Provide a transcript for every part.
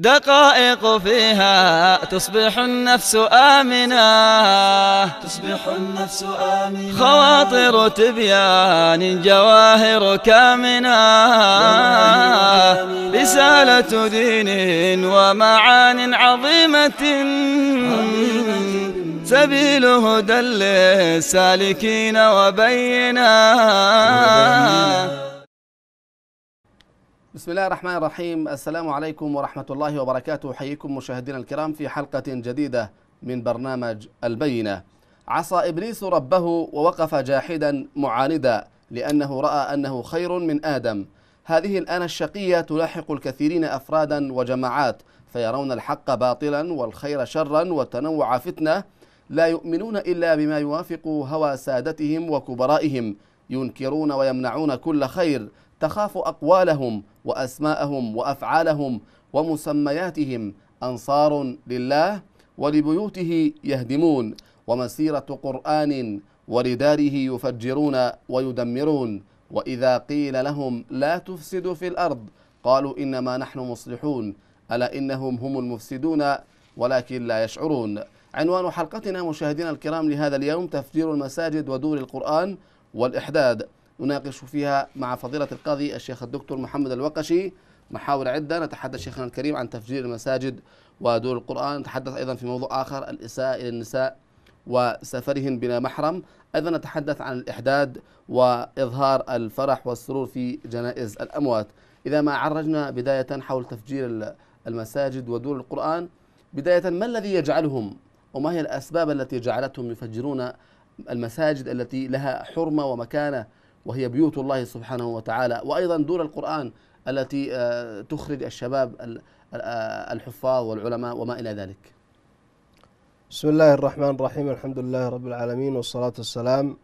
دقائق فيها تصبح النفس آمنة تصبح النفس آمنة خواطر تبيان جواهر كامنة رسالة دين ومعان عظيمة سبيل هدى للسالكين وبينا بسم الله الرحمن الرحيم السلام عليكم ورحمة الله وبركاته حييكم مشاهدينا الكرام في حلقة جديدة من برنامج البينة عصى إبليس ربه ووقف جاحدا معاندا لأنه رأى أنه خير من آدم هذه الآن الشقية تلاحق الكثيرين أفرادا وجماعات فيرون الحق باطلا والخير شرا والتنوع فتنة لا يؤمنون إلا بما يوافق هوى سادتهم وكبرائهم ينكرون ويمنعون كل خير تخاف أقوالهم وأسماءهم وأفعالهم ومسمياتهم أنصار لله ولبيوته يهدمون ومسيرة قرآن ولداره يفجرون ويدمرون وإذا قيل لهم لا تفسدوا في الأرض قالوا إنما نحن مصلحون ألا إنهم هم المفسدون ولكن لا يشعرون عنوان حلقتنا مشاهدينا الكرام لهذا اليوم تفجير المساجد ودور القرآن والإحداد نناقش فيها مع فضيلة القاضي الشيخ الدكتور محمد الوقشي محاور عدة نتحدث شيخنا الكريم عن تفجير المساجد ودور القرآن نتحدث أيضا في موضوع آخر الإساءة إلى النساء وسفرهن بلا محرم أيضا نتحدث عن الإحداد وإظهار الفرح والسرور في جنائز الأموات إذا ما عرجنا بداية حول تفجير المساجد ودور القرآن بداية ما الذي يجعلهم وما هي الأسباب التي جعلتهم يفجرون المساجد التي لها حرمة ومكانة وهي بيوت الله سبحانه وتعالى وأيضا دور القرآن التي آه، تخرج الشباب آه، الحفاظ والعلماء وما إلى ذلك بسم الله الرحمن الرحيم الحمد لله رب العالمين والصلاة والسلام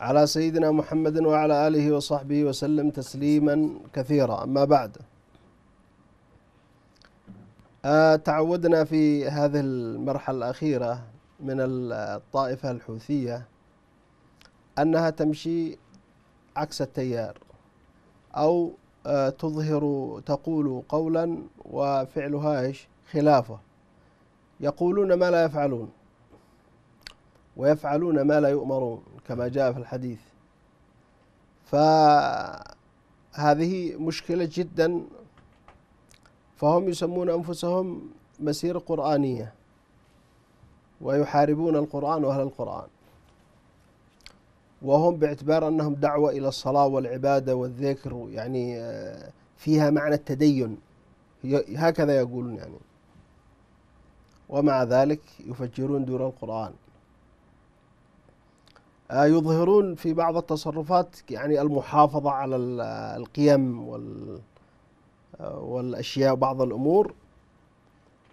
على سيدنا محمد وعلى آله وصحبه وسلم تسليما كثيرا أما بعد آه، تعودنا في هذه المرحلة الأخيرة من الطائفة الحوثية أنها تمشي عكس التيار أو آه، تظهر تقول قولا وفعلها ايش خلافه يقولون ما لا يفعلون ويفعلون ما لا يؤمرون كما جاء في الحديث فهذه مشكلة جدا فهم يسمون أنفسهم مسير قرآنية ويحاربون القرآن وأهل القرآن وهم باعتبار أنهم دعوة إلى الصلاة والعبادة والذكر يعني آه، فيها معنى التدين هكذا يقولون يعني ومع ذلك يفجرون دون القرآن آه، يظهرون في بعض التصرفات يعني المحافظة على القيم وال آه، والأشياء وبعض الأمور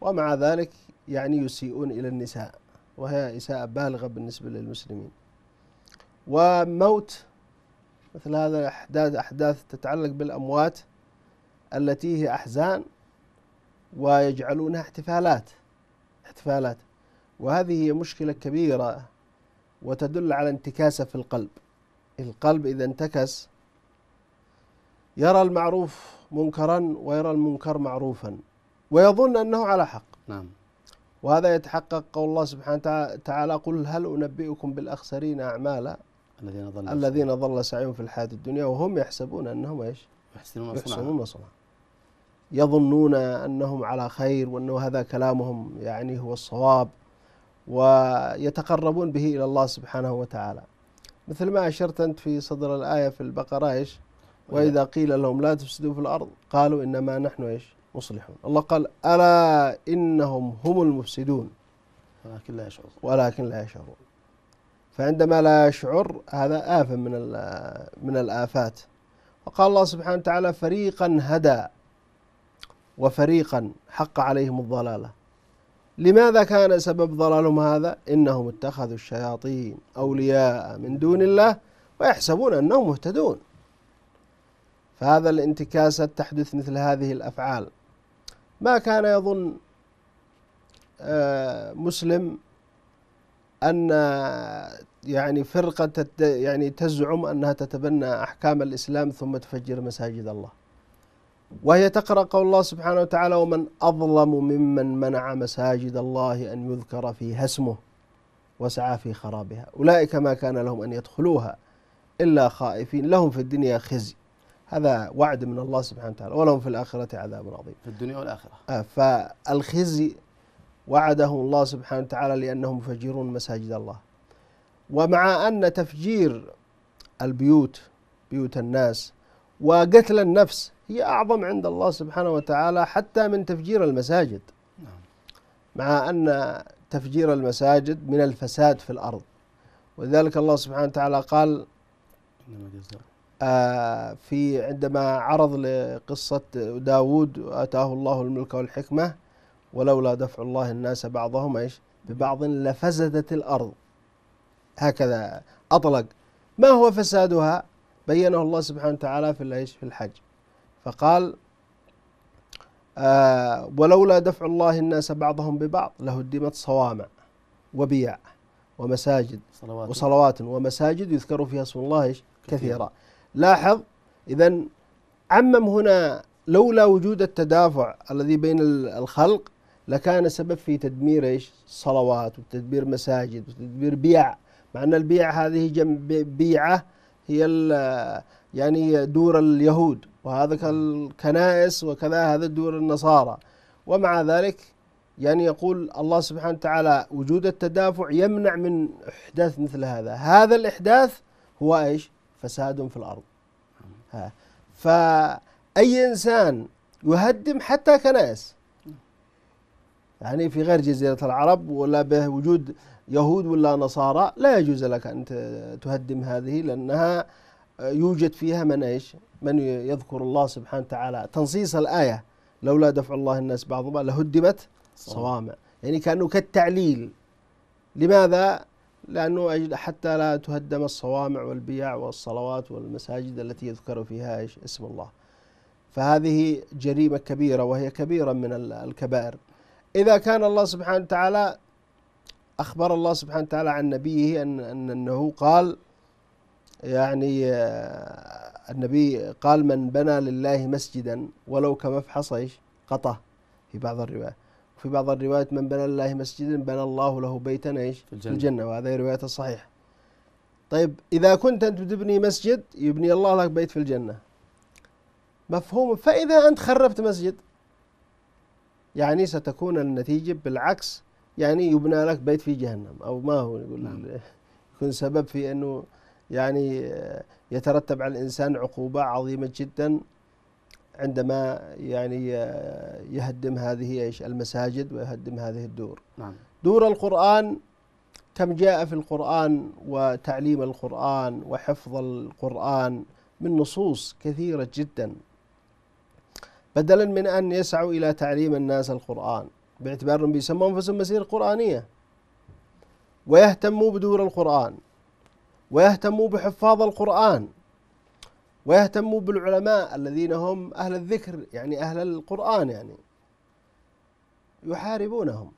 ومع ذلك يعني يسيئون إلى النساء وهي إساءة بالغة بالنسبة للمسلمين وموت مثل هذا الأحداث أحداث تتعلق بالأموات التي هي أحزان ويجعلونها احتفالات احتفالات وهذه هي مشكلة كبيرة وتدل على انتكاسة في القلب القلب إذا انتكس يرى المعروف منكرا ويرى المنكر معروفا ويظن أنه على حق نعم وهذا يتحقق قول الله سبحانه وتعالى قل هل أنبئكم بالأخسرين أعمالا الذين ضل الذين ضل سعيهم في الحياة الدنيا وهم يحسبون أنهم إيش يحسنون صنعا يحسنون يظنون أنهم على خير وأنه هذا كلامهم يعني هو الصواب ويتقربون به إلى الله سبحانه وتعالى مثل ما أشرت أنت في صدر الآية في البقرة إيش وإذا قيل لهم لا تفسدوا في الأرض قالوا إنما نحن إيش مصلحون الله قال ألا إنهم هم المفسدون ولكن لا يشعرون ولكن لا يشعرون فعندما لا يشعر هذا آفة من من الآفات وقال الله سبحانه وتعالى فريقا هدى وفريقا حق عليهم الضلالة لماذا كان سبب ضلالهم هذا إنهم اتخذوا الشياطين أولياء من دون الله ويحسبون أنهم مهتدون فهذا الانتكاسة تحدث مثل هذه الأفعال ما كان يظن آه، مسلم أن يعني فرقة يعني تزعم أنها تتبنى أحكام الإسلام ثم تفجر مساجد الله وهي تقرأ قول الله سبحانه وتعالى ومن أظلم ممن منع مساجد الله أن يذكر فيها اسمه وسعى في خرابها أولئك ما كان لهم أن يدخلوها إلا خائفين لهم في الدنيا خزي هذا وعد من الله سبحانه وتعالى ولهم في الآخرة عذاب عظيم في الدنيا والآخرة آه، فالخزي وعدهم الله سبحانه وتعالى لأنهم يفجرون مساجد الله ومع أن تفجير البيوت بيوت الناس وقتل النفس هي أعظم عند الله سبحانه وتعالى حتى من تفجير المساجد نعم. مع أن تفجير المساجد من الفساد في الأرض ولذلك الله سبحانه وتعالى قال آه في عندما عرض لقصة داود وآتاه الله الملك والحكمة ولولا دفع الله الناس بعضهم ايش ببعض لفسدت الارض هكذا اطلق ما هو فسادها بينه الله سبحانه وتعالى في الايش في الحج فقال آه ولولا دفع الله الناس بعضهم ببعض لهدمت صوامع وبيع ومساجد صلوات وصلوات ومساجد يذكر فيها اسم الله إيش كثيرا لاحظ إذا عمم هنا لولا وجود التدافع الذي بين الخلق لكان سبب في تدمير ايش؟ صلوات وتدمير مساجد وتدمير بيع مع ان البيع هذه جم بيعه هي يعني دور اليهود وهذا الكنائس وكذا هذا دور النصارى ومع ذلك يعني يقول الله سبحانه وتعالى وجود التدافع يمنع من احداث مثل هذا هذا الاحداث هو ايش؟ فساد في الارض ها فاي انسان يهدم حتى كنائس يعني في غير جزيرة العرب ولا به وجود يهود ولا نصارى لا يجوز لك أن تهدم هذه لأنها يوجد فيها من إيش من يذكر الله سبحانه وتعالى تنصيص الآية لولا دفع الله الناس بعضهم لهدمت صوامع يعني كأنه كالتعليل لماذا لأنه حتى لا تهدم الصوامع والبيع والصلوات والمساجد التي يذكر فيها إيش اسم الله فهذه جريمة كبيرة وهي كبيرة من الكبائر إذا كان الله سبحانه وتعالى أخبر الله سبحانه وتعالى عن نبيه أن, أن أنه قال يعني آه، النبي قال من بنى لله مسجدا ولو كمفحص ايش؟ قطه في بعض الروايات وفي بعض الروايات من بنى لله مسجدا بنى الله له بيتا ايش؟ في الجنة. الجنة وهذه رواية الصحيحة طيب إذا كنت أنت تبني مسجد يبني الله لك بيت في الجنة. مفهوم فإذا أنت خربت مسجد يعني ستكون النتيجة بالعكس يعني يبنى لك بيت في جهنم أو ما هو يقول نعم. يكون سبب في أنه يعني آه، يترتب على الإنسان عقوبة عظيمة جدا عندما يعني آه، يهدم هذه ايش المساجد ويهدم هذه الدور نعم. دور القرآن كم جاء في القرآن وتعليم القرآن وحفظ القرآن من نصوص كثيرة جدا بدلا من أن يسعوا إلى تعليم الناس القرآن باعتبار أنهم بيسموا أنفسهم مسير قرآنية ويهتموا بدور القرآن ويهتموا بحفاظ القرآن ويهتموا بالعلماء الذين هم أهل الذكر يعني أهل القرآن يعني يحاربونهم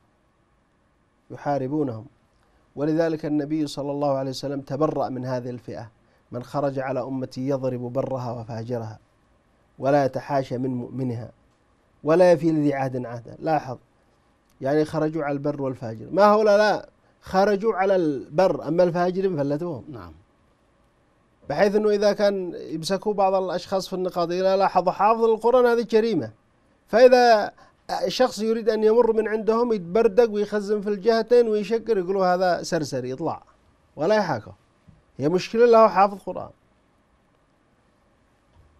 يحاربونهم ولذلك النبي صلى الله عليه وسلم تبرأ من هذه الفئة من خرج على أمتي يضرب برها وفاجرها ولا يتحاشى من مؤمنها ولا يفي لذي عهد عهدا لاحظ يعني خرجوا على البر والفاجر ما هؤلاء لا خرجوا على البر أما الفاجر فلتوهم نعم بحيث أنه إذا كان يمسكوا بعض الأشخاص في النقاط إذا لاحظوا حافظ القرآن هذه جريمة فإذا شخص يريد أن يمر من عندهم يتبردق ويخزن في الجهتين ويشكر يقولوا هذا سرسري يطلع ولا يحاكم هي مشكلة له حافظ قرآن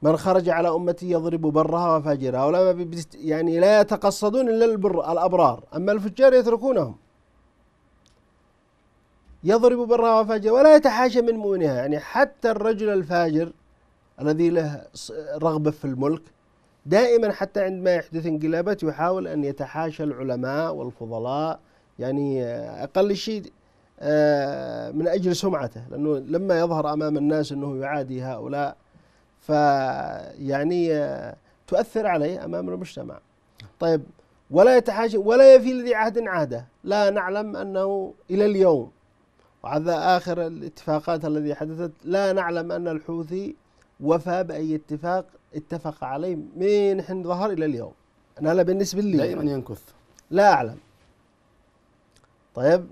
من خرج على أمتي يضرب برها وفاجرها ولا يعني لا يتقصدون إلا البر الأبرار أما الفجار يتركونهم يضرب برها وفاجرها ولا يتحاشى من مؤمنها يعني حتى الرجل الفاجر الذي له رغبة في الملك دائما حتى عندما يحدث انقلابات يحاول أن يتحاشى العلماء والفضلاء يعني أقل شيء آه، من أجل سمعته لأنه لما يظهر أمام الناس أنه يعادي هؤلاء فيعني آه، تؤثر عليه أمام المجتمع طيب ولا يتحاشم ولا يفي لذي عهد عهده لا نعلم أنه إلى اليوم وهذا آخر الاتفاقات الذي حدثت لا نعلم أن الحوثي وفى بأي اتفاق اتفق عليه من حين ظهر إلى اليوم أنا بالنسبة لي دائما ينكث لا أعلم طيب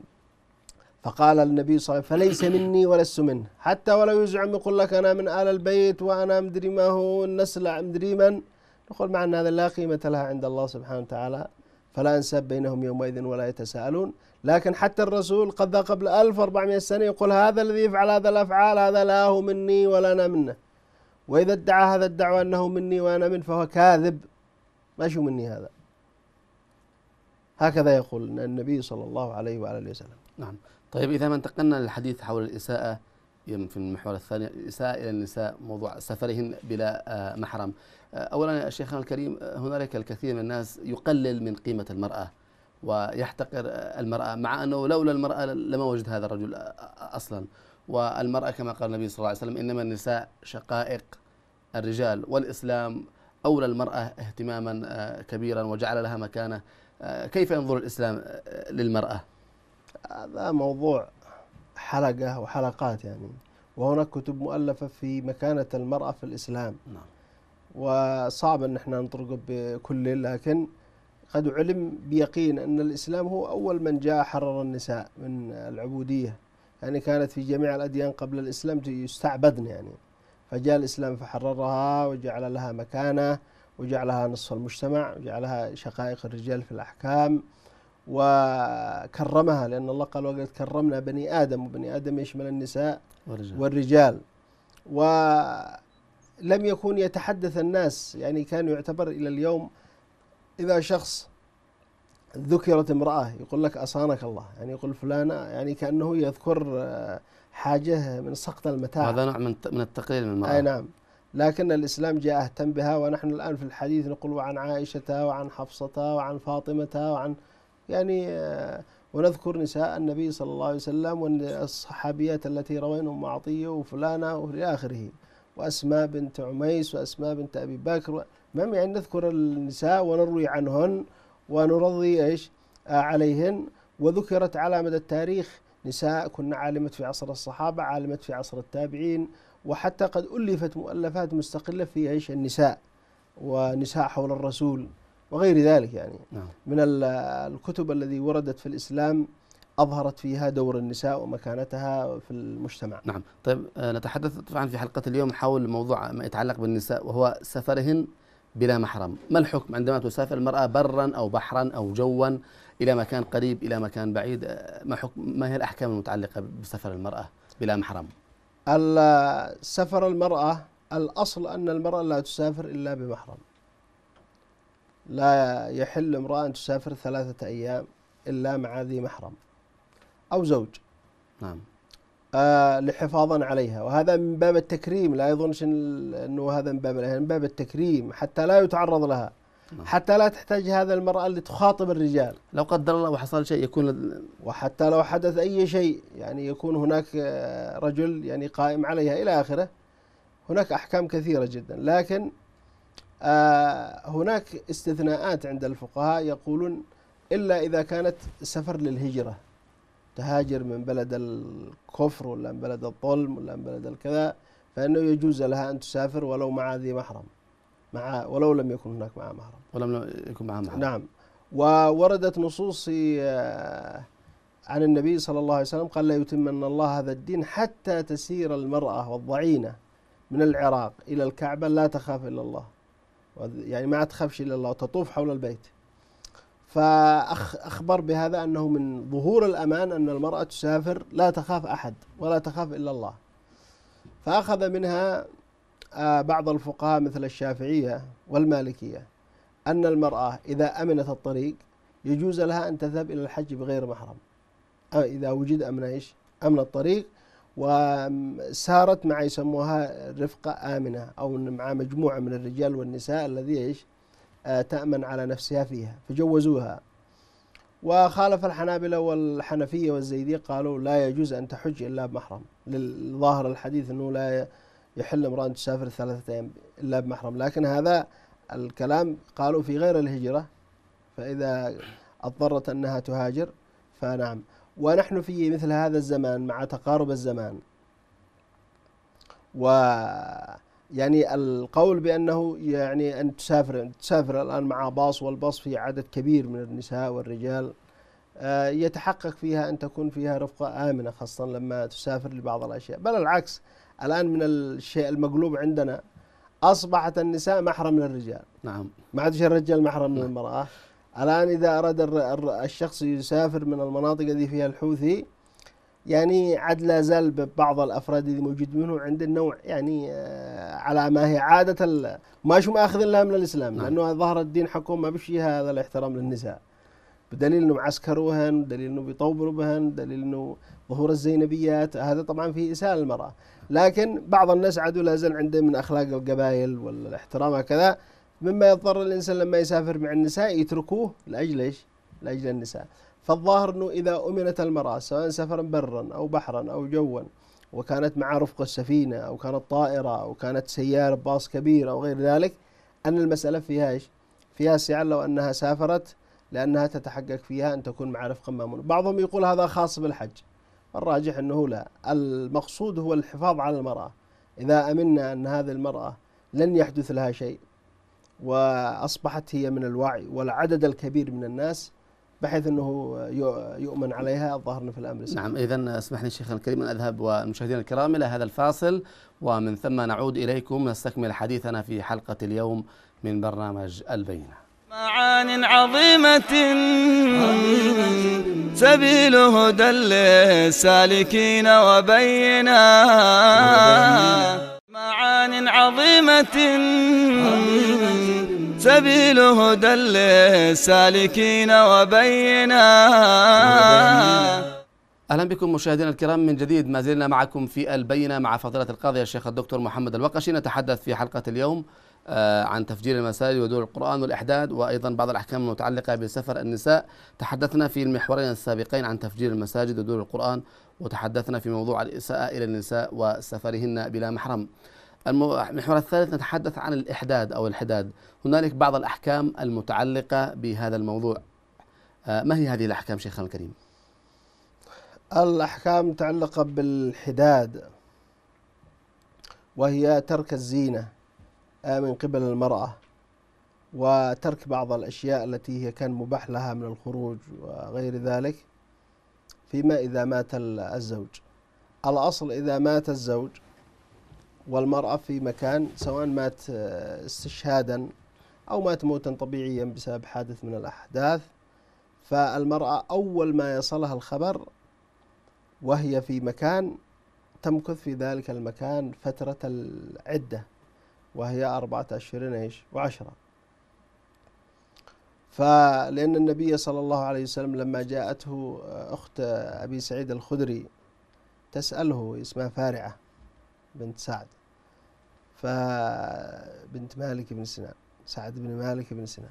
فقال النبي صلى الله عليه وسلم فليس مني ولست منه حتى ولو يزعم يقول لك أنا من آل البيت وأنا مدري ما هو النسل مدري من نقول مع أن هذا لا قيمة لها عند الله سبحانه وتعالى فلا أنساب بينهم يومئذ ولا يتساءلون لكن حتى الرسول قد قبل 1400 سنة يقول هذا الذي يفعل هذا الأفعال هذا لا هو مني ولا أنا منه وإذا ادعى هذا الدعوة أنه مني وأنا منه فهو كاذب ما شو مني هذا هكذا يقول النبي صلى الله عليه وعلى اله وسلم نعم طيب إذا ما انتقلنا للحديث حول الإساءة في المحور الثاني الإساءة إلى النساء موضوع سفرهن بلا آه، محرم آه، أولا يا شيخنا الكريم آه، هنالك الكثير من الناس يقلل من قيمة المرأة ويحتقر المرأة مع أنه لولا المرأة لما وجد هذا الرجل أصلا والمرأة كما قال النبي صلى الله عليه وسلم إنما النساء شقائق الرجال والإسلام أولى المرأة اهتماما كبيرا وجعل لها مكانة كيف ينظر الإسلام للمرأة؟ هذا موضوع حلقة وحلقات يعني وهناك كتب مؤلفة في مكانة المرأة في الإسلام نعم. وصعب أن احنا نطرقه بكل لكن قد علم بيقين أن الإسلام هو أول من جاء حرر النساء من العبودية يعني كانت في جميع الأديان قبل الإسلام يستعبدن يعني فجاء الإسلام فحررها وجعل لها مكانة وجعلها نصف المجتمع وجعلها شقائق الرجال في الأحكام وكرمها لأن الله قال وقد كرمنا بني آدم وبني آدم يشمل النساء والرجال, والرجال ولم يكون يتحدث الناس يعني كان يعتبر إلى اليوم إذا شخص ذكرت امرأة يقول لك أصانك الله يعني يقول فلانة يعني كأنه يذكر آه، حاجة من سقط المتاع هذا نوع من من التقليل من المرأة أي نعم لكن الإسلام جاء أهتم بها ونحن الآن في الحديث نقول عن عائشة وعن حفصة وعن فاطمة وعن يعني آه, ونذكر نساء النبي صلى الله عليه وسلم والصحابيات التي روينا أم عطية وفلانة وإلى آخره وأسماء بنت عميس وأسماء بنت أبي بكر المهم يعني نذكر النساء ونروي عنهن ونرضي إيش آه, عليهن وذكرت على مدى التاريخ نساء كنا عالمت في عصر الصحابة عالمت في عصر التابعين وحتى قد ألفت مؤلفات مستقلة في إيش النساء ونساء حول الرسول وغير ذلك يعني نعم. من الكتب الذي وردت في الإسلام أظهرت فيها دور النساء ومكانتها في المجتمع نعم طيب آه، نتحدث طبعا في حلقة اليوم حول موضوع ما يتعلق بالنساء وهو سفرهن بلا محرم ما الحكم عندما تسافر المرأة برا أو بحرا أو جوا إلى مكان قريب إلى مكان بعيد آه، ما, حكم ما هي الأحكام المتعلقة بسفر المرأة بلا محرم سفر المرأة الأصل أن المرأة لا تسافر إلا بمحرم لا يحل امرأة أن تسافر ثلاثة أيام إلا مع ذي محرم أو زوج نعم آه لحفاظا عليها وهذا من باب التكريم لا يظنش أنه هذا من باب من باب التكريم حتى لا يتعرض لها نعم. حتى لا تحتاج هذا المرأة اللي تخاطب الرجال لو قدر الله وحصل شيء يكون وحتى لو حدث أي شيء يعني يكون هناك آه، رجل يعني قائم عليها إلى آخره هناك أحكام كثيرة جدا لكن آه، هناك استثناءات عند الفقهاء يقولون إلا إذا كانت سفر للهجرة تهاجر من بلد الكفر ولا من بلد الظلم ولا من بلد الكذا فإنه يجوز لها أن تسافر ولو مع ذي محرم مع ولو لم يكن هناك معها محرم ولم يكن معها محرم نعم ووردت نصوص آه، عن النبي صلى الله عليه وسلم قال لا يتمن الله هذا الدين حتى تسير المرأة والضعينة من العراق إلى الكعبة لا تخاف إلا الله يعني ما تخافش إلا الله وتطوف حول البيت فأخبر بهذا أنه من ظهور الأمان أن المرأة تسافر لا تخاف أحد ولا تخاف إلا الله فأخذ منها آه، بعض الفقهاء مثل الشافعية والمالكية أن المرأة إذا أمنت الطريق يجوز لها أن تذهب إلى الحج بغير محرم إذا وجد أمن إيش أمن الطريق وسارت مع يسموها رفقة آمنة أو مع مجموعة من الرجال والنساء الذي إيش آه، تأمن على نفسها فيها فجوزوها وخالف الحنابلة والحنفية والزيدية قالوا لا يجوز أن تحج إلا بمحرم ظاهر الحديث أنه لا يحل امرأة أن تسافر ثلاثة أيام إلا بمحرم لكن هذا الكلام قالوا في غير الهجرة فإذا اضطرت أنها تهاجر فنعم ونحن في مثل هذا الزمان مع تقارب الزمان و يعني القول بانه يعني ان تسافر تسافر الان مع باص والباص فيه عدد كبير من النساء والرجال آه، يتحقق فيها ان تكون فيها رفقه امنه خاصه لما تسافر لبعض الاشياء بل العكس الان من الشيء المقلوب عندنا اصبحت النساء محرم للرجال نعم ما عادش الرجال محرم نعم. للمراه الآن إذا أراد الشخص يسافر من المناطق اللي فيها الحوثي يعني عد لا زال بعض الأفراد اللي موجود منه عند النوع يعني آه، على ما هي عادة ما شو ماخذ لها من الإسلام نعم. لأنه ظهر الدين حكم ما بشي هذا الاحترام للنساء بدليل انه معسكروهن بدليل انه بيطوبروا بهن بدليل انه ظهور الزينبيات هذا طبعا في اساءه للمراه لكن بعض الناس عدوا لازال عنده من اخلاق القبائل والاحترام هكذا مما يضطر الإنسان لما يسافر مع النساء يتركوه لأجل إيش لأجل النساء فالظاهر أنه إذا أمنت المرأة سواء سفرا برا أو بحرا أو جوا وكانت مع رفق السفينة أو كانت طائرة أو كانت سيارة باص كبير أو غير ذلك أن المسألة فيها إيش فيها سعة لو أنها سافرت لأنها تتحقق فيها أن تكون مع رفق مأمون بعضهم يقول هذا خاص بالحج الراجح أنه لا المقصود هو الحفاظ على المرأة إذا أمنا أن هذه المرأة لن يحدث لها شيء وأصبحت هي من الوعي والعدد الكبير من الناس بحيث أنه يؤمن عليها الظاهر في الأمر السنة. نعم إذا اسمح لي شيخنا الكريم أن أذهب والمشاهدين الكرام إلى هذا الفاصل ومن ثم نعود إليكم نستكمل حديثنا في حلقة اليوم من برنامج البينة معان عظيمة سبيل هدى للسالكين وبينا معان عظيمة سبيل هدى للسالكين وبينا اهلا بكم مشاهدينا الكرام من جديد ما زلنا معكم في البينه مع فضيله القاضي الشيخ الدكتور محمد الوقشي نتحدث في حلقه اليوم آه، عن تفجير المساجد ودور القرآن والإحداد وأيضا بعض الأحكام المتعلقة بسفر النساء تحدثنا في المحورين السابقين عن تفجير المساجد ودور القرآن وتحدثنا في موضوع الإساءة إلى النساء وسفرهن بلا محرم المحور الثالث نتحدث عن الإحداد أو الحداد هنالك بعض الأحكام المتعلقة بهذا الموضوع آه، ما هي هذه الأحكام شيخنا الكريم؟ الأحكام متعلقة بالحداد وهي ترك الزينة آه، من قبل المرأة وترك بعض الأشياء التي هي كان مباح لها من الخروج وغير ذلك فيما إذا مات الزوج الأصل إذا مات الزوج والمرأة في مكان سواء مات آه، استشهادا أو مات موتا طبيعيا بسبب حادث من الأحداث فالمرأة أول ما يصلها الخبر وهي في مكان تمكث في ذلك المكان فترة العدة وهي أربعة أشهرين إيش وعشرة فلأن النبي صلى الله عليه وسلم لما جاءته آه، أخت أبي سعيد الخدري تسأله اسمها فارعة بنت سعد فبنت مالك بن سنان سعد بن مالك بن سنان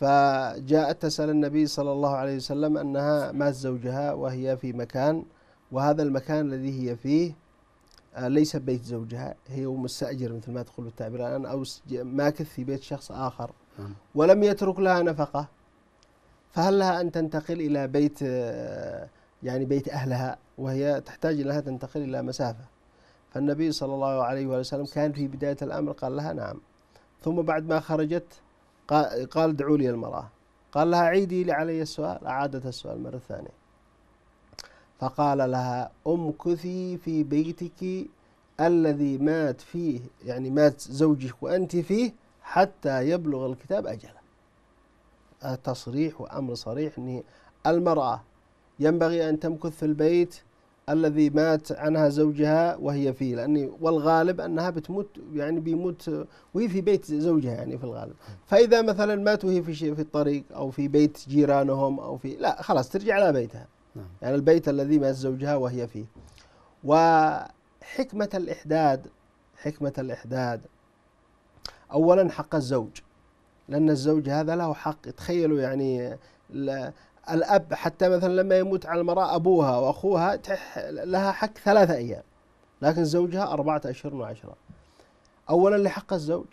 فجاءت تسأل النبي صلى الله عليه وسلم أنها مات زوجها وهي في مكان وهذا المكان الذي هي فيه آه، ليس بيت زوجها هي مستأجر مثل ما تقول بالتعبير الآن أو ماكث في بيت شخص آخر نعم. ولم يترك لها نفقة فهل لها أن تنتقل إلى بيت آه، يعني بيت أهلها وهي تحتاج لها تنتقل إلى مسافة فالنبي صلى الله عليه وسلم كان في بداية الأمر قال لها نعم ثم بعد ما خرجت قال ادعوا لي المرأة قال لها عيدي لي علي السؤال أعادت السؤال مرة ثانية فقال لها امكثي في بيتك الذي مات فيه يعني مات زوجك وأنت فيه حتى يبلغ الكتاب أجله تصريح وأمر صريح أن المرأة ينبغي أن تمكث في البيت الذي مات عنها زوجها وهي فيه لأني والغالب أنها بتموت يعني بيموت وهي في بيت زوجها يعني في الغالب فإذا مثلا مات وهي في في الطريق أو في بيت جيرانهم أو في لا خلاص ترجع إلى بيتها نعم. يعني البيت الذي مات زوجها وهي فيه وحكمة الإحداد حكمة الإحداد أولا حق الزوج لأن الزوج هذا له حق تخيلوا يعني الأب حتى مثلا لما يموت على المرأة أبوها وأخوها لها حق ثلاثة أيام لكن زوجها أربعة أشهر وعشرة أولا لحق الزوج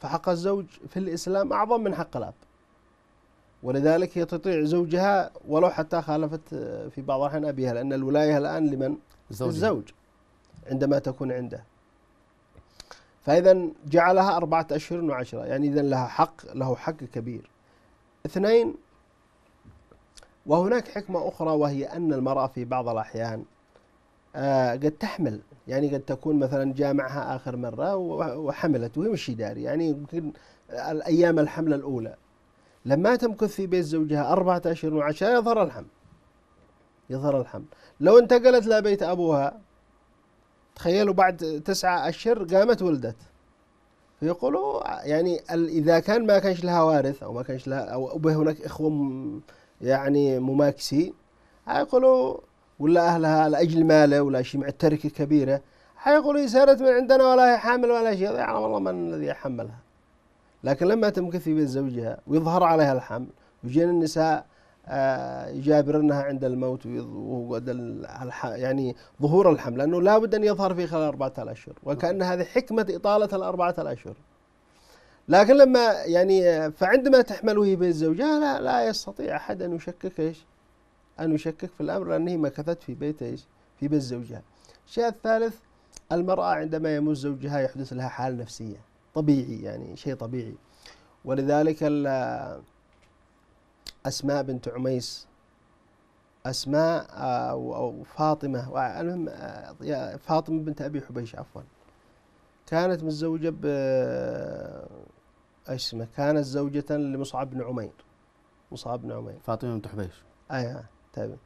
فحق الزوج في الإسلام أعظم من حق الأب ولذلك هي تطيع زوجها ولو حتى خالفت في بعض الأحيان أبيها لأن الولاية الآن لمن؟ زوجي. الزوج عندما تكون عنده فإذا جعلها أربعة أشهر وعشرة يعني إذا لها حق له حق كبير اثنين وهناك حكمة أخرى وهي أن المرأة في بعض الأحيان آه، قد تحمل يعني قد تكون مثلا جامعها آخر مرة وحملت وهي مش داري يعني يمكن الأيام الحملة الأولى لما تمكث في بيت زوجها أربعة أشهر وعشرة يظهر الحمل يظهر الحمل لو انتقلت إلى بيت أبوها تخيلوا بعد تسعة أشهر قامت ولدت فيقولوا يعني إذا كان ما كانش لها وارث أو ما كانش لها أو هناك إخوة يعني مماكسين حيقولوا ولا أهلها لأجل ماله ولا شيء مع التركة كبيرة حيقولوا سارت إيه من عندنا ولا هي حامل ولا شيء يعلم يعني الله من الذي يحملها لكن لما تمكث في بيت زوجها ويظهر عليها الحمل ويجين النساء آه، يجابرنها عند الموت يعني ظهور الحمل لأنه لابد أن يظهر في خلال أربعة أشهر وكأن هذه حكمة إطالة الأربعة أشهر لكن لما يعني آه، فعندما تحمله بيت الزوجة لا, لا يستطيع أحد أن يشكك إيش أن يشكك في الأمر لأنه مكثت في بيت إيش في بيت زوجها الشيء الثالث المرأة عندما يموت زوجها يحدث لها حالة نفسية طبيعي يعني شيء طبيعي ولذلك آه، أسماء بنت عميس أسماء آه، أو فاطمة فاطمة بنت أبي حبيش عفوا كانت متزوجة اسمه كانت زوجة لمصعب بن عمير مصعب بن عمير فاطمة بنت حبيش ايوه آه، تابع طيب.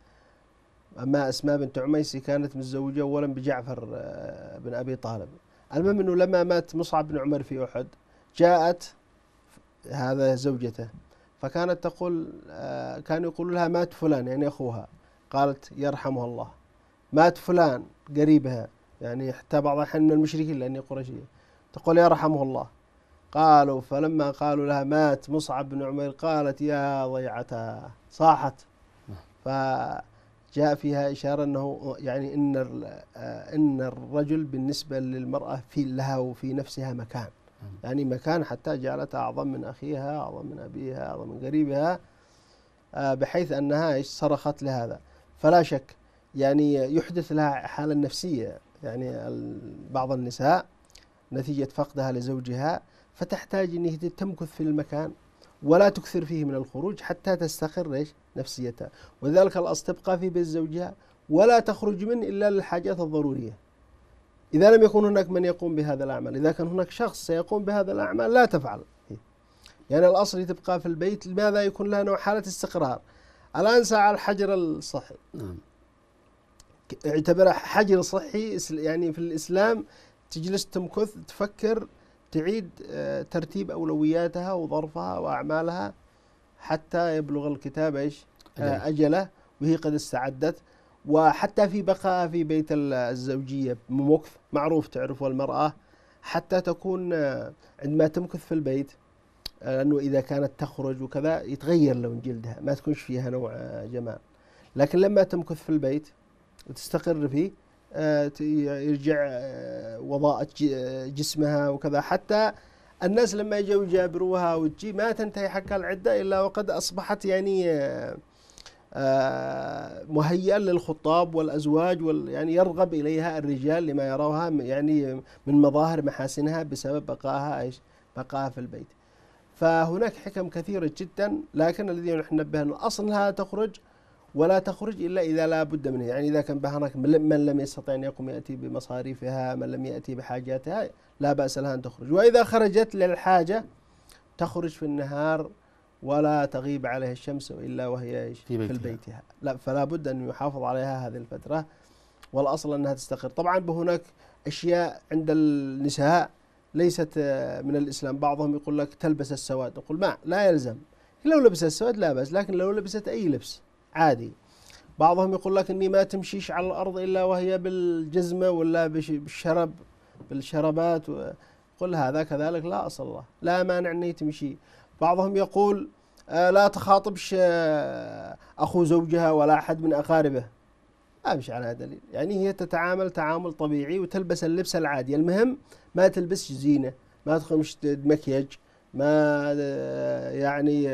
أما أسماء بنت عميسي كانت متزوجة أولا بجعفر آه، بن أبي طالب المهم أنه لما مات مصعب بن عمر في أحد جاءت هذا زوجته فكانت تقول آه، كانوا يقولوا لها مات فلان يعني أخوها قالت يرحمه الله مات فلان قريبها يعني حتى بعض الأحيان من المشركين لأني قرشية تقول يرحمه الله قالوا فلما قالوا لها مات مصعب بن عمير قالت يا ضيعتها صاحت فجاء فيها إشارة أنه يعني إن إن الرجل بالنسبة للمرأة في لها وفي نفسها مكان يعني مكان حتى جعلتها أعظم من أخيها أعظم من أبيها أعظم من قريبها بحيث أنها صرخت لهذا فلا شك يعني يحدث لها حالة نفسية يعني بعض النساء نتيجة فقدها لزوجها فتحتاج هي تمكث في المكان ولا تكثر فيه من الخروج حتى تستقر إيش نفسيتها وذلك الأصل تبقى في بيت زوجها ولا تخرج منه إلا للحاجات الضرورية إذا لم يكن هناك من يقوم بهذا الأعمال إذا كان هناك شخص سيقوم بهذا الأعمال لا تفعل يعني الأصل تبقى في البيت لماذا يكون لها نوع حالة استقرار الآن ساعة الحجر الصحي نعم اعتبرها حجر صحي يعني في الإسلام تجلس تمكث تفكر تعيد آه، ترتيب أولوياتها وظرفها وأعمالها حتى يبلغ الكتاب إيش آه، أجله وهي قد استعدت وحتى في بقائها في بيت الزوجية موقف معروف تعرفه المرأة حتى تكون آه، عندما تمكث في البيت لأنه إذا كانت تخرج وكذا يتغير لون جلدها ما تكونش فيها نوع جمال لكن لما تمكث في البيت وتستقر فيه يرجع آه، وضاءة آه، جسمها وكذا حتى الناس لما يجوا يجابروها وتجي ما تنتهي حق العدة إلا وقد أصبحت يعني آه، مهيئا للخطاب والأزواج وال يعني يرغب إليها الرجال لما يروها يعني من مظاهر محاسنها بسبب بقائها إيش بقائها في البيت فهناك حكم كثيرة جدا لكن الذي نحن ننبه أن أصلها تخرج ولا تخرج إلا إذا لا بد منه يعني إذا كان بهناك من لم يستطع أن يقوم يأتي بمصاريفها من لم يأتي بحاجاتها لا بأس لها أن تخرج وإذا خرجت للحاجة تخرج في النهار ولا تغيب عليها الشمس إلا وهي في بيتها, في بيتها. لا فلا بد أن يحافظ عليها هذه الفترة والأصل أنها تستقر طبعا بهناك أشياء عند النساء ليست آه، من الإسلام بعضهم يقول لك تلبس السواد يقول ما لا يلزم لو لبست السواد لا بأس لكن لو لبست أي لبس عادي بعضهم يقول لك اني ما تمشيش على الارض الا وهي بالجزمه ولا بالشرب بالشربات قل هذا كذلك لا اصل الله لا مانع اني تمشي بعضهم يقول آه، لا تخاطبش آه، اخو زوجها ولا احد من اقاربه لا مش على دليل يعني هي تتعامل تعامل طبيعي وتلبس اللبس العادي المهم ما تلبسش زينه ما تخمش مكياج ما آه، يعني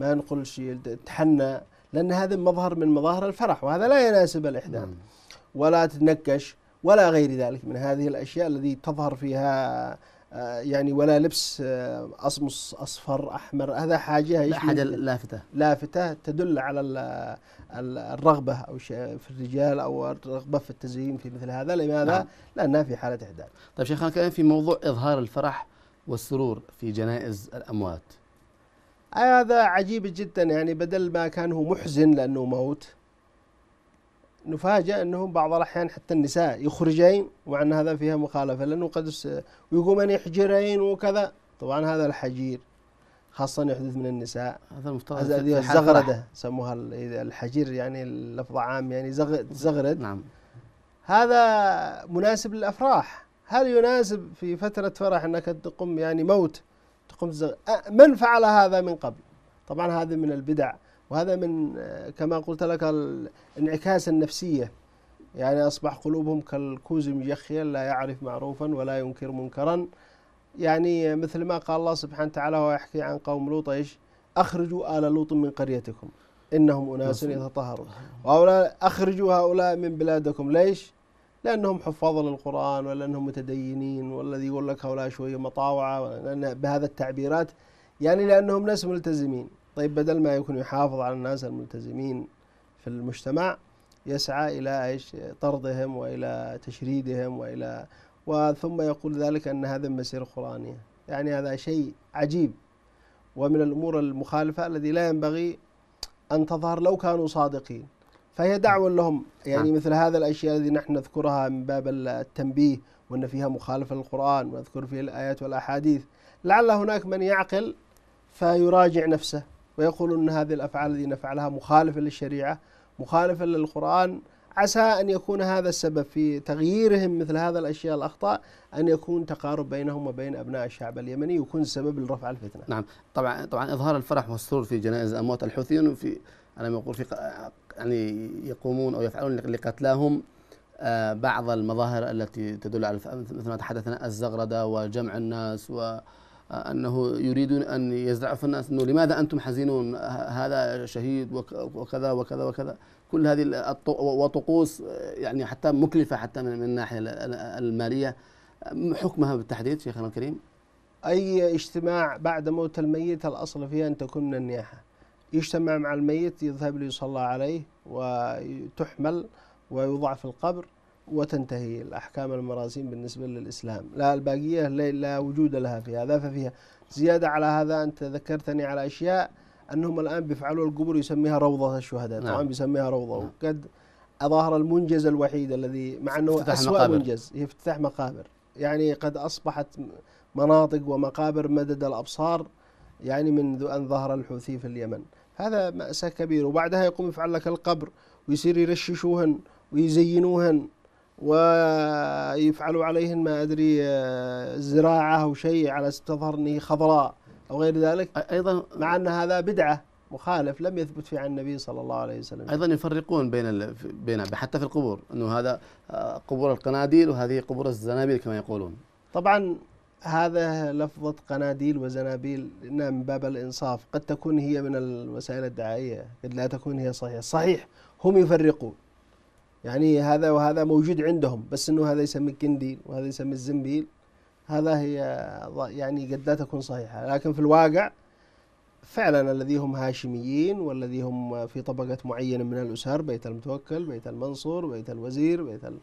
ما نقولش تحنى لأن هذا مظهر من مظاهر الفرح وهذا لا يناسب الإحداث نعم. ولا تتنكش ولا غير ذلك من هذه الأشياء التي تظهر فيها آه، يعني ولا لبس آه، أصمص أصفر أحمر هذا حاجة لا حاجة لافتة لافتة تدل على الرغبة أو في الرجال أو الرغبة في التزيين في مثل هذا لماذا؟ نعم. لأنها في حالة إحداث طيب شيخنا كان في موضوع إظهار الفرح والسرور في جنائز الأموات هذا عجيب جدا يعني بدل ما كان هو محزن لأنه موت نفاجئ أنه بعض الأحيان حتى النساء يخرجين مع أن هذا فيها مخالفة لأنه قد ويقومان يحجرين وكذا طبعا هذا الحجير خاصة يحدث من النساء هذا المفترض هذه الزغردة سموها الحجير يعني لفظ عام يعني زغرد نعم هذا مناسب للأفراح هل يناسب في فترة فرح أنك تقوم يعني موت تقوم من فعل هذا من قبل طبعا هذا من البدع وهذا من آه، كما قلت لك الانعكاس النفسية يعني أصبح قلوبهم كالكوز مجخيل لا يعرف معروفا ولا ينكر منكرا يعني مثل ما قال الله سبحانه وتعالى وهو يحكي عن قوم لوط ايش؟ اخرجوا ال لوط من قريتكم انهم اناس يتطهرون وهؤلاء اخرجوا هؤلاء من بلادكم ليش؟ لأنهم حفاظ للقرآن ولا أنهم متدينين والذي يقول لك هؤلاء شوية مطاوعة لأن بهذا التعبيرات يعني لأنهم ناس ملتزمين طيب بدل ما يكون يحافظ على الناس الملتزمين في المجتمع يسعى إلى إيش طردهم وإلى تشريدهم وإلى وثم يقول ذلك أن هذا مسير قرآنية يعني هذا شيء عجيب ومن الأمور المخالفة الذي لا ينبغي أن تظهر لو كانوا صادقين فهي نعم. دعوة لهم يعني نعم. مثل هذا الأشياء الذي نحن نذكرها من باب التنبيه وأن فيها مخالفة للقرآن ونذكر فيه الآيات والأحاديث لعل هناك من يعقل فيراجع نفسه ويقول أن هذه الأفعال التي نفعلها مخالفة للشريعة مخالفة للقرآن عسى أن يكون هذا السبب في تغييرهم مثل هذا الأشياء الأخطاء أن يكون تقارب بينهم وبين أبناء الشعب اليمني يكون سبب لرفع الفتنة نعم طبعا طبعا إظهار الفرح والسرور في جنائز أموات الحوثيين وفي أنا ما يقول في يعني يقومون او يفعلون لقتلاهم آه، بعض المظاهر التي تدل على مثل ما تحدثنا الزغرده وجمع الناس و آه، انه يريدون ان يزرعوا في الناس انه لماذا انتم حزينون هذا شهيد وكذا وكذا وكذا كل هذه وطقوس آه، يعني حتى مكلفه حتى من الناحيه الماليه حكمها بالتحديد شيخنا الكريم اي اجتماع بعد موت الميت الاصل فيها ان تكون من النياحه يجتمع مع الميت يذهب ليصلى عليه وتحمل ويوضع في القبر وتنتهي الأحكام المراسيم بالنسبة للإسلام لا الباقية لا وجود لها في هذا ففيها زيادة على هذا أنت ذكرتني على أشياء أنهم الآن بيفعلوا القبور يسميها روضة الشهداء نعم. طبعا بيسميها روضة نعم. وقد أظهر المنجز الوحيد الذي مع أنه أسوأ مقابر. منجز افتتاح مقابر يعني قد أصبحت مناطق ومقابر مدد الأبصار يعني منذ أن ظهر الحوثي في اليمن هذا مأساة كبير وبعدها يقوم يفعل لك القبر ويصير يرششوهن ويزينوهن ويفعلوا عليهن ما أدري آه، زراعة أو شيء على تظهر خضراء أو غير ذلك أيضا مع أن هذا بدعة مخالف لم يثبت في عن النبي صلى الله عليه وسلم ايضا يفرقون بين بين حتى في القبور انه هذا آه، قبور القناديل وهذه قبور الزنابيل كما يقولون طبعا هذا لفظة قناديل وزنابيل إنها نعم، من باب الإنصاف قد تكون هي من الوسائل الدعائية قد لا تكون هي صحيحة صحيح هم يفرقون يعني هذا وهذا موجود عندهم بس إنه هذا يسمي الكنديل وهذا يسمي الزنبيل هذا هي يعني قد لا تكون صحيحة لكن في الواقع فعلا الذي هم هاشميين والذي هم في طبقة معينة من الأسر بيت المتوكل بيت المنصور بيت الوزير بيت ال...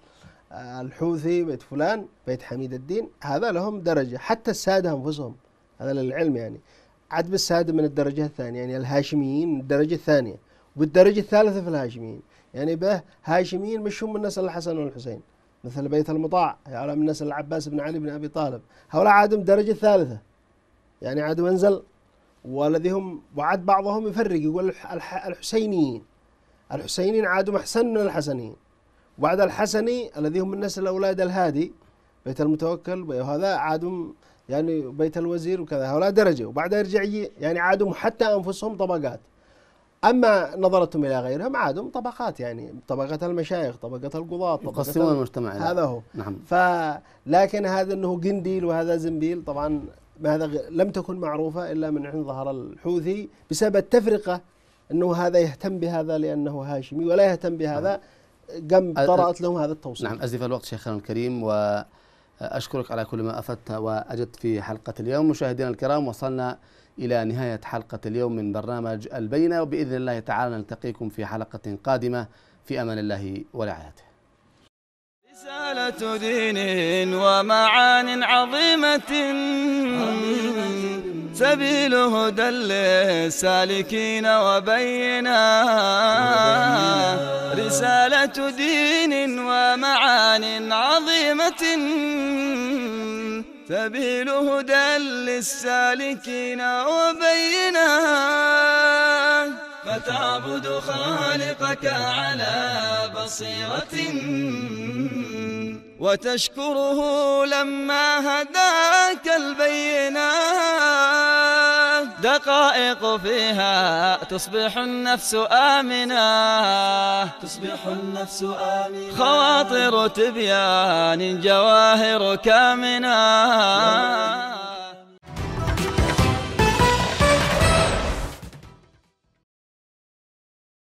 الحوثي بيت فلان بيت حميد الدين هذا لهم درجة حتى السادة أنفسهم هذا للعلم يعني عاد بالسادة من الدرجة الثانية يعني الهاشميين من الدرجة الثانية والدرجة الثالثة في الهاشميين يعني به هاشميين مش هم من نسل الحسن والحسين مثل بيت المطاع يعني من نسل العباس بن علي بن أبي طالب هؤلاء عادهم درجة ثالثة يعني عاد وانزل والذي هم وعد بعضهم يفرق يقول الحسينيين الحسينيين عادوا أحسن من الحسنيين وبعد الحسني الذي هم من نسل الأولاد الهادي بيت المتوكل وهذا عادوا يعني بيت الوزير وكذا هؤلاء درجة وبعدها يرجع يعني عادوا حتى أنفسهم طبقات أما نظرتهم إلى غيرهم عادهم طبقات يعني طبقة المشايخ طبقة القضاة يقسمون المجتمع هذا هو نعم ف لكن هذا أنه قنديل وهذا زنبيل طبعا هذا لم تكن معروفة إلا من عند ظهر الحوثي بسبب التفرقة أنه هذا يهتم بهذا لأنه هاشمي ولا يهتم بهذا نعم. جنب طرأت لهم هذا التوصيل نعم أزيف الوقت شيخنا الكريم وأشكرك على كل ما أفدت وأجدت في حلقة اليوم مشاهدينا الكرام وصلنا إلى نهاية حلقة اليوم من برنامج البينة وبإذن الله تعالى نلتقيكم في حلقة قادمة في أمان الله ورعايته رسالة دين ومعان عظيمة, عظيمة سبيل هدى للسالكين وبينا رسالة دين ومعان عظيمة سبيل هدى للسالكين وبينا فتعبد خالقك على بصيرة وتشكره لما هداك البينات دقائق فيها تصبح النفس آمنة تصبح النفس آمنة خواطر تبيان جواهر كامنة